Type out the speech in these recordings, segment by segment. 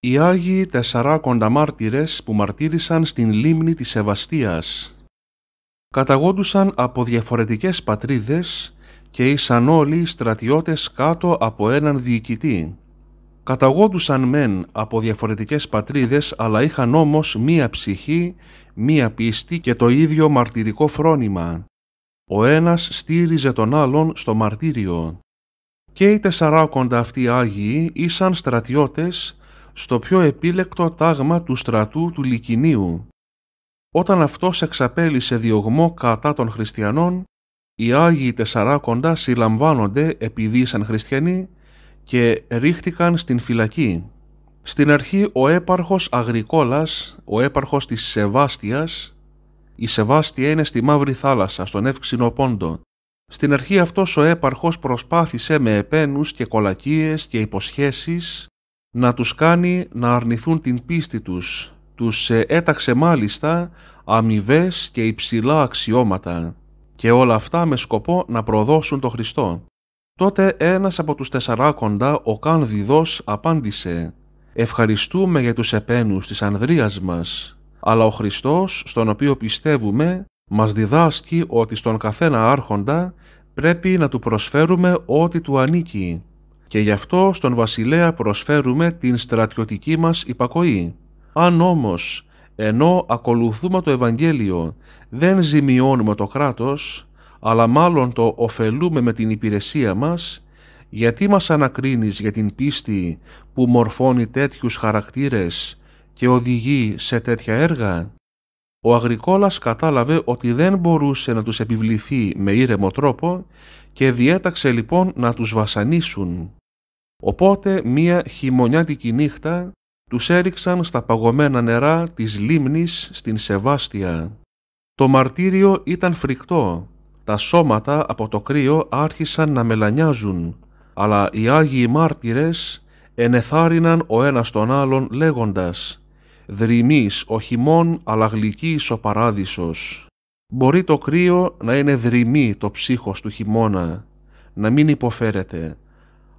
οι Άγιοι Τεσσαράκοντα μάρτυρες που μαρτύρησαν στην λίμνη της Σεβαστίας. Καταγόντουσαν από διαφορετικές πατρίδες και ήσαν όλοι στρατιώτες κάτω από έναν διοικητή. Καταγόντουσαν μεν από διαφορετικές πατρίδες αλλά είχαν όμως μία ψυχή, μία πίστη και το ίδιο μαρτυρικό φρόνημα. Ο ένας στήριζε τον άλλον στο μαρτύριο. Και οι τεσσαράκοντα αυτοί Άγιοι ήσαν στρατιώτες στο πιο επίλεκτο τάγμα του στρατού του Λικινίου. Όταν αυτός εξαπέλυσε διωγμό κατά των χριστιανών, οι Άγιοι Τεσσαράκοντα συλλαμβάνονται επειδή ήσαν χριστιανοί και ρίχτηκαν στην φυλακή. Στην αρχή ο έπαρχος Αγρικόλας, ο έπαρχος της Σεβάστιας, η Σεβάστια είναι στη Μαύρη Θάλασσα, στον Εύξηνο Πόντο. Στην αρχή αυτός ο έπαρχος προσπάθησε με επένους και κολακίες και υποσχέσεις να τους κάνει να αρνηθούν την πίστη τους. Τους έταξε μάλιστα αμοιβές και υψηλά αξιώματα και όλα αυτά με σκοπό να προδώσουν τον Χριστό. Τότε ένας από τους τεσσαράκοντα, ο Κάνδιδος, απάντησε «Ευχαριστούμε για τους επένους της Ανδρείας μας, αλλά ο Χριστός, στον οποίο πιστεύουμε, μας διδάσκει ότι στον καθένα άρχοντα πρέπει να του προσφέρουμε ό,τι του ανήκει και γι' αυτό στον βασιλέα προσφέρουμε την στρατιωτική μας υπακοή. Αν όμως, ενώ ακολουθούμε το Ευαγγέλιο, δεν ζημιώνουμε το κράτος, αλλά μάλλον το ωφελούμε με την υπηρεσία μας, γιατί μας ανακρίνεις για την πίστη που μορφώνει τέτοιους χαρακτήρες και οδηγεί σε τέτοια έργα. Ο Αγρικόλας κατάλαβε ότι δεν μπορούσε να τους επιβληθεί με ήρεμο τρόπο και διέταξε λοιπόν να τους βασανίσουν. Οπότε μία χειμωνιάτικη νύχτα τους έριξαν στα παγωμένα νερά της λίμνης στην Σεβάστια. Το μαρτύριο ήταν φρικτό. Τα σώματα από το κρύο άρχισαν να μελανιάζουν, αλλά οι Άγιοι μάρτυρες ενεθάρρυναν ο ένας τον άλλον λέγοντας «Δρυμής ο χειμών αλλά γλυκής ο παράδεισος». Μπορεί το κρύο να είναι δρυμή το ψύχος του χειμώνα, να μην υποφέρεται,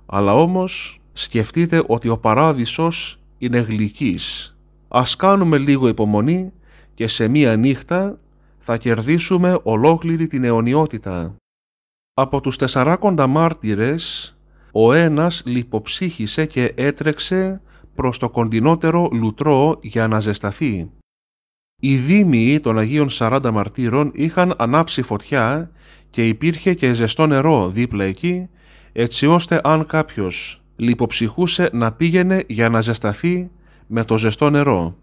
αλλά όμως σκεφτείτε ότι ο παράδεισος είναι γλυκής. Ας κάνουμε λίγο υπομονή και σε μία νύχτα θα κερδίσουμε ολόκληρη την αιωνιότητα. Από τους τεσσαράκοντα μάρτυρες, ο ένας λιποψύχησε και έτρεξε προς το κοντινότερο λουτρό για να ζεσταθεί. Οι δήμοι των Αγίων 40 Μαρτύρων είχαν ανάψει φωτιά και υπήρχε και ζεστό νερό δίπλα εκεί έτσι ώστε αν κάποιος λιποψυχούσε να πήγαινε για να ζεσταθεί με το ζεστό νερό.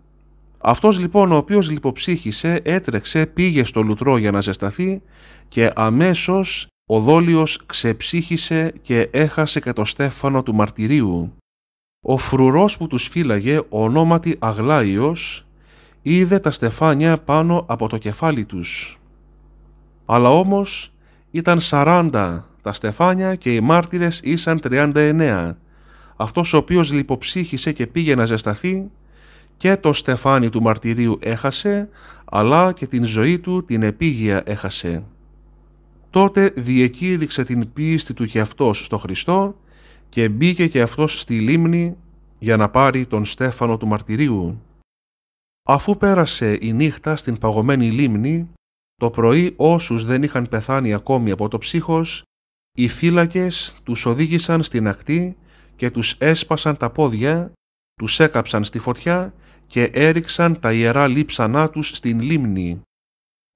Αυτός λοιπόν ο οποίος λιποψύχησε έτρεξε, πήγε στο λουτρό για να ζεσταθεί και αμέσως ο δόλιος ξεψύχησε και έχασε και το στέφανο του μαρτυρίου. Ο φρουρός που τους φύλαγε, ονόματι Αγλάιος, είδε τα στεφάνια πάνω από το κεφάλι τους. Αλλά όμως ήταν σαράντα τα στεφάνια και οι μάρτυρες ήσαν 39. Αυτός ο οποίος λιποψύχησε και πήγε να ζεσταθεί και το στεφάνι του μαρτυρίου έχασε, αλλά και την ζωή του την επίγεια έχασε. Τότε διεκήρυξε την πίστη του και αυτός στο Χριστό και μπήκε και αυτός στη λίμνη για να πάρει τον στέφανο του μαρτυρίου. Αφού πέρασε η νύχτα στην παγωμένη λίμνη, το πρωί όσους δεν είχαν πεθάνει ακόμη από το ψύχος οι φύλακες τους οδήγησαν στην ακτή και τους έσπασαν τα πόδια, τους έκαψαν στη φωτιά και έριξαν τα ιερά λείψανά τους στην λίμνη.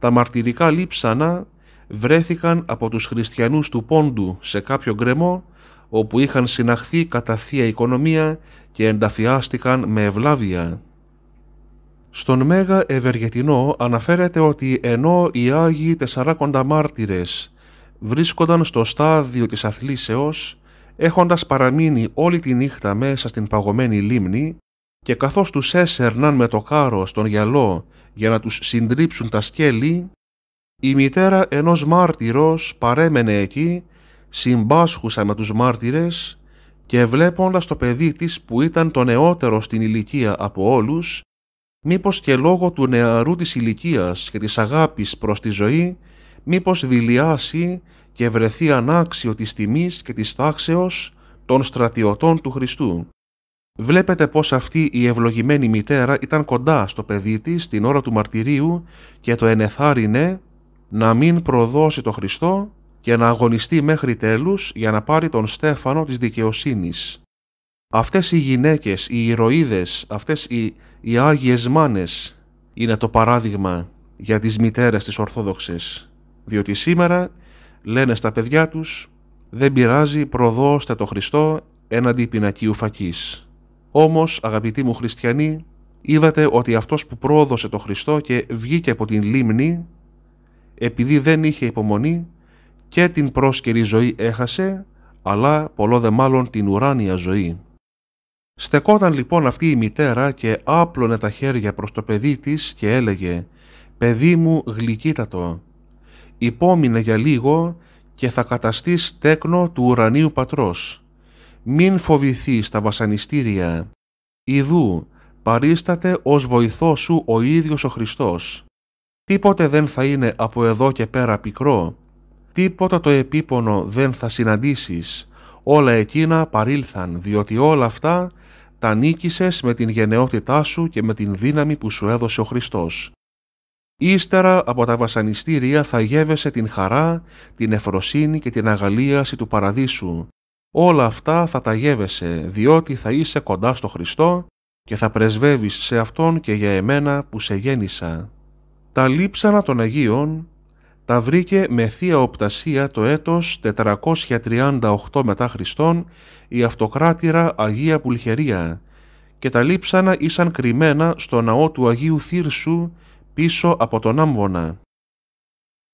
Τα μαρτυρικά λείψανα βρέθηκαν από τους χριστιανούς του Πόντου σε κάποιο γκρεμό όπου είχαν συναχθεί κατά θεία οικονομία και ενταφιάστηκαν με ευλάβεια. Στον Μέγα Ευεργετινό αναφέρεται ότι ενώ οι Άγιοι Τεσσαράκοντα Μάρτυρες βρίσκονταν στο στάδιο της αθλήσεως έχοντας παραμείνει όλη τη νύχτα μέσα στην παγωμένη λίμνη και καθώς τους έσερναν με το κάρο στον γυαλό για να τους συντρίψουν τα σκέλη, η μητέρα ενός μάρτυρος παρέμενε εκεί, συμπάσχουσα με τους μάρτυρες και βλέποντας το παιδί της που ήταν το νεότερο στην ηλικία από όλους, μήπως και λόγω του νεαρού της ηλικίας και της αγάπης προς τη ζωή μήπως δηλιάσει και βρεθεί ανάξιο της τιμής και της τάξεως των στρατιωτών του Χριστού. Βλέπετε πως αυτή η ευλογημένη μητέρα ήταν κοντά στο παιδί της την ώρα του μαρτυρίου και το ενεθάρινε να μην προδώσει το Χριστό και να αγωνιστεί μέχρι τέλους για να πάρει τον Στέφανο της δικαιοσύνης. Αυτές οι γυναίκες, οι ηρωίδες, αυτές οι, οι άγιες μάνες είναι το παράδειγμα για τις μητέρες της Ορθόδοξης διότι σήμερα λένε στα παιδιά τους «Δεν πειράζει, προδώστε το Χριστό έναντι πινακίου φακής». Όμως, αγαπητοί μου χριστιανοί, είδατε ότι αυτός που πρόδωσε το Χριστό και βγήκε από την λίμνη, επειδή δεν είχε υπομονή, και την πρόσκαιρη ζωή έχασε, αλλά πολλό δε μάλλον την ουράνια ζωή. Στεκόταν λοιπόν αυτή η μητέρα και άπλωνε τα χέρια προς το παιδί της και έλεγε «Παιδί μου γλυκύτατο, υπόμεινε για λίγο και θα καταστείς τέκνο του ουρανίου πατρός. Μην φοβηθείς τα βασανιστήρια. Ιδού, παρίσταται ως βοηθό σου ο ίδιος ο Χριστός. Τίποτε δεν θα είναι από εδώ και πέρα πικρό. Τίποτα το επίπονο δεν θα συναντήσεις. Όλα εκείνα παρήλθαν, διότι όλα αυτά τα νίκησες με την γενναιότητά σου και με την δύναμη που σου έδωσε ο Χριστός. Ύστερα από τα βασανιστήρια θα γεύεσαι την χαρά, την εφροσύνη και την αγαλίαση του παραδείσου. Όλα αυτά θα τα γεύεσαι, διότι θα είσαι κοντά στο Χριστό και θα πρεσβεύεις σε Αυτόν και για εμένα που σε γέννησα. Τα λείψανα των Αγίων τα βρήκε με θεία οπτασία το έτος 438 μετά Χριστόν η αυτοκράτηρα Αγία Πουλχερία και τα λείψανα ήσαν κρυμμένα στο ναό του Αγίου Θύρσου πίσω από τον άμβονα.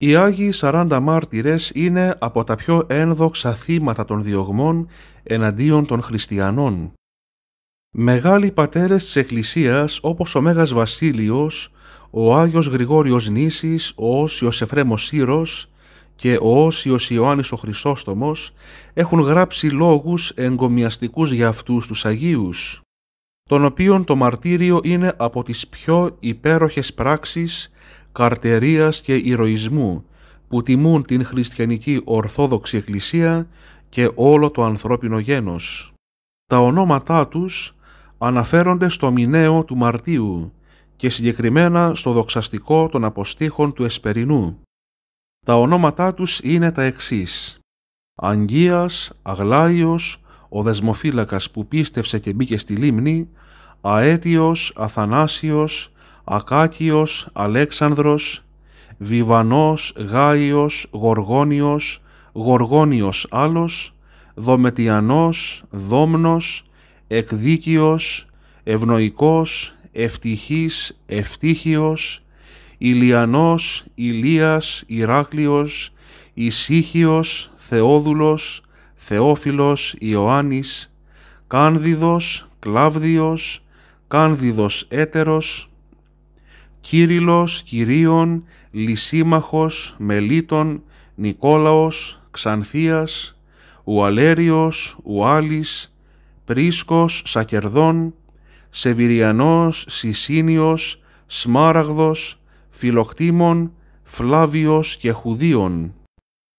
Οι Άγιοι Σαράντα Μάρτυρες είναι από τα πιο ένδοξα θύματα των διωγμών εναντίον των χριστιανών. Μεγάλοι πατέρες της Εκκλησίας όπως ο Μέγας Βασίλειος, ο Άγιος Γρηγόριος Νήσης, ο Όσιος Εφραίμος Σύρος και ο Όσιος Ιωάννης ο Χρυσόστομος έχουν γράψει λόγους εγκομιαστικούς για αυτούς τους Αγίους τον οποίον το μαρτύριο είναι από τις πιο υπέροχες πράξεις καρτερίας και ηρωισμού που τιμούν την χριστιανική Ορθόδοξη Εκκλησία και όλο το ανθρώπινο γένος. Τα ονόματά τους αναφέρονται στο μηνέο του Μαρτίου και συγκεκριμένα στο δοξαστικό των αποστήχων του Εσπερινού. Τα ονόματά τους είναι τα εξής. Αγγίας, Αγλάιος, ο δεσμοφύλακας που πίστευσε και μπήκε στη λίμνη, Αέτιος, Αθανάσιος, Ακάκιος, Αλέξανδρος, Βιβανός, Γάιος, Γοργόνιος, Γοργόνιος άλλος, Δομετιανός, Δόμνος, Εκδίκιος, Ευνοϊκός, Ευτυχής, Ευτύχιος, Ηλιανός, Ηλίας, Ηράκλειος, Ισύχιος, Θεόδουλος, Θεόφιλος Ιωάννης, Κάνδιδος, Κλάβδιος, Κάνδιδος Έτερος, Κύριλος, Κυρίων, Λυσίμαχος, Μελίτων, Νικόλαος, Ξανθίας, Ουαλέριος, Ουάλης, Πρίσκος, Σακερδών, Σεβυριανός, Σισίνιος, Σμάραγδος, Φιλοκτήμων, Φλάβιος και Χουδίων.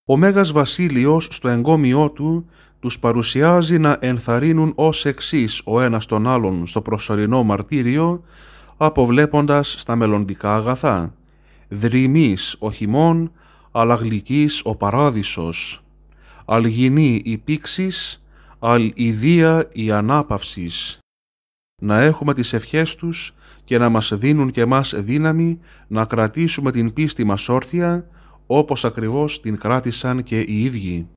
Ο Μέγας Βασίλειος στο εγκόμιό του τους παρουσιάζει να ενθαρρύνουν ως εξής ο ένας τον άλλον στο προσωρινό μαρτύριο, αποβλέποντας στα μελλοντικά αγαθά. Δρυμής ο χειμών, αλλά γλυκής ο παράδεισος. Αλγινή η πήξης, αλιδία η ανάπαυσης. Να έχουμε τις ευχές τους και να μας δίνουν και μας δύναμη να κρατήσουμε την πίστη μας όρθια όπως ακριβώς την κράτησαν και οι ίδιοι.